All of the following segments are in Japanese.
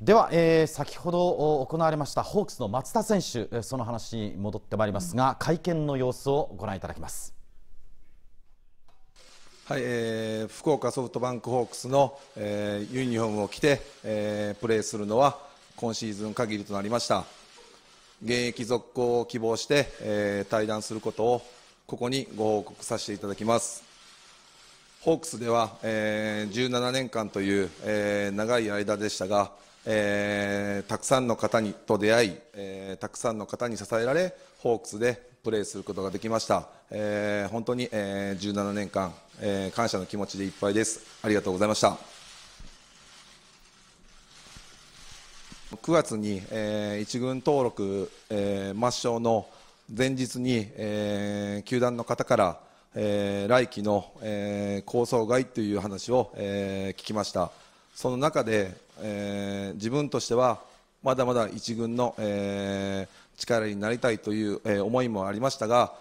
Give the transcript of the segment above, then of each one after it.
では、えー、先ほど行われましたホークスの松田選手その話に戻ってまいりますが会見の様子をご覧いただきます。はいえー、福岡ソフトバンクホークスの、えー、ユニフォームを着て、えー、プレーするのは今シーズン限りとなりました現役続行を希望して、えー、対談することをここにご報告させていただきますホークスでは、えー、17年間という、えー、長い間でしたがえー、たくさんの方にと出会い、えー、たくさんの方に支えられホークスでプレーすることができました、えー、本当に、えー、17年間、えー、感謝の気持ちでいっぱいですありがとうございました9月に、えー、一軍登録、えー、抹消の前日に、えー、球団の方からえー、来季の、えー、構想外という話を、えー、聞きました。その中で、えー、自分としてはまだまだ一軍の、えー、力になりたいという、えー、思いもありましたが、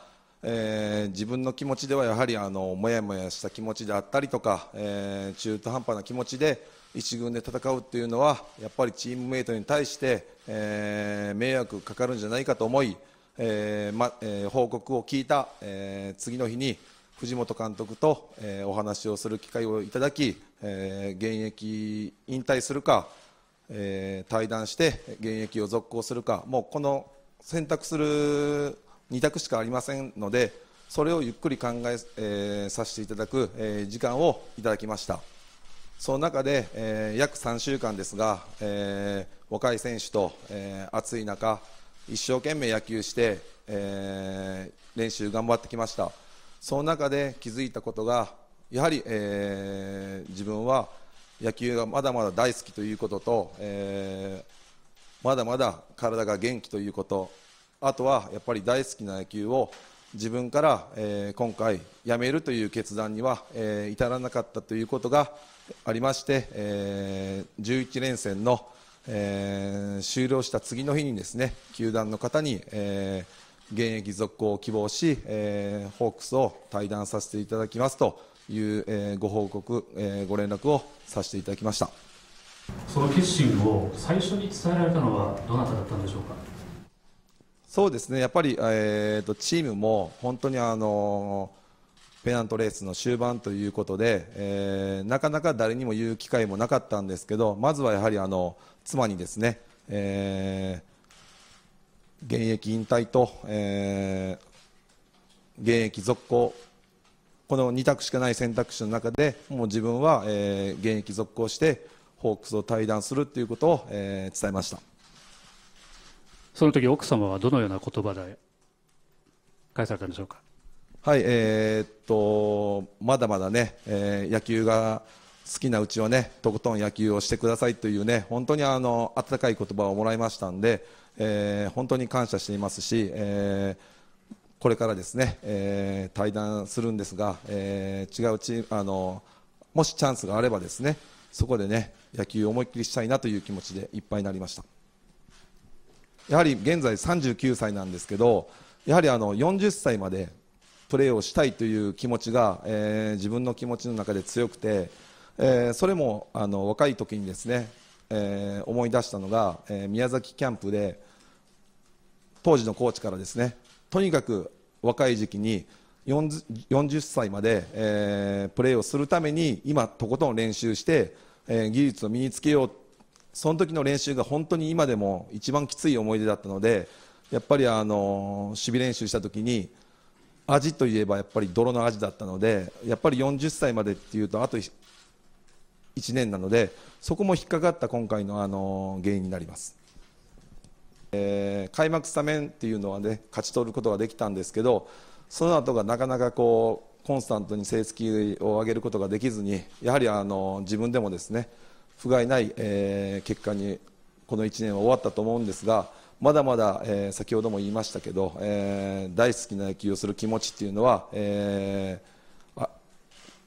えー、自分の気持ちではやはりあのもやもやした気持ちであったりとか、え中途半端な気持ちで1軍で戦うっていうのはやっぱりチームメートに対して、え迷惑かかるんじゃないかと思い、えまえ報告を聞いた、え次の日に藤本監督と、えー、お話をする機会をいただき、えー、現役引退するか、えー、対談して現役を続行するかもうこの選択する2択しかありませんのでそれをゆっくり考ええー、させていただく、えー、時間をいただきましたその中で、えー、約3週間ですが、えー、若い選手と、えー、暑い中一生懸命野球して、えー、練習頑張ってきました。その中で気づいたことがやはり、えー、自分は野球がまだまだ大好きということと、えー、まだまだ体が元気ということあとはやっぱり大好きな野球を自分から、えー、今回やめるという決断には、えー、至らなかったということがありまして、えー、11連戦の、えー、終了した次の日にですね球団の方に、えー、現役続行を希望し、えー、ホークスを退団させていただきますという、えー、ご報告、えー、ご連絡をさせていただきましたその決心を最初に伝えられたのはどなただったんでしょうかそうですねやっぱり、えーと、チームも本当にあのペナントレースの終盤ということで、えー、なかなか誰にも言う機会もなかったんですけどまずはやはりあの妻にですね、えー現役引退と、えー、現役続行この2択しかない選択肢の中でもう自分は、えー、現役続行してホークスを退団するということを、えー、伝えましたその時奥様はどのような言葉で返されたんでしょうかはいえー、っとまだまだね、えー、野球が好きなうちはねとことん野球をしてくださいというね本当にあの温かい言葉をもらいましたんでえー、本当に感謝していますし、えー、これからですね、えー、対談するんですが、え違うチあのもしチャンスがあればですねそこでね野球を思いっきりしたいなという気持ちでいっぱいになりましたやはり現在39歳なんですけどやはりあの40歳までプレーをしたいという気持ちが、え自分の気持ちの中で強くて、えそれもあの若い時にですねえー、思い出したのが、えー、宮崎キャンプで当時のコーチからですねとにかく若い時期に 40, 40歳まで、えー、プレーをするために今、とことん練習して、えー、技術を身につけようその時の練習が本当に今でも一番きつい思い出だったのでやっぱり、あの守備練習した時に味といえばやっぱり泥の味だったのでやっぱり40歳までっていうとあと1年なので、そこも引っかかった今回のあの原因になります。えー、開幕スタメンっていうのはね勝ち取ることができたんですけどその後がなかなかこうコンスタントに成績を上げることができずにやはりあの自分でもですね不甲斐ない、えー、結果にこの1年は終わったと思うんですがまだまだ、えー、先ほども言いましたけど、えー、大好きな野球をする気持ちっていうのは、えー、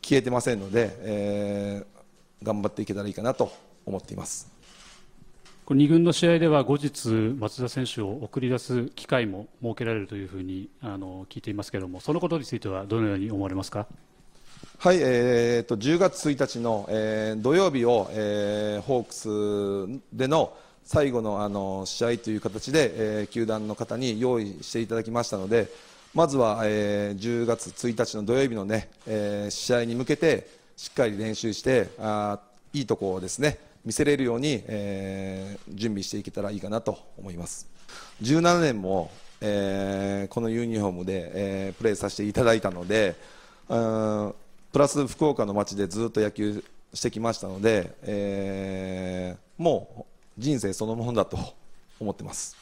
消えてませんので、えー、頑張っていけたらいいかなと思っています。2軍の試合では後日、松田選手を送り出す機会も設けられるというふうにあの聞いていますけれども、そのことについてはどのように思われますか。はい、えーと、10月1日の、えー、土曜日を、えー、ホークスでの最後のあの試合という形で、えー、球団の方に用意していただきましたのでまずは、えー、10月1日の土曜日のね、ねえー、試合に向けてしっかり練習してあいいとこをですね見せれるように、えー、準備していけたらいいかなと思います17年も、えー、このユニフォームで、えー、プレーさせていただいたのでプラス福岡の街でずっと野球してきましたので、えもう人生そのものだと思ってます。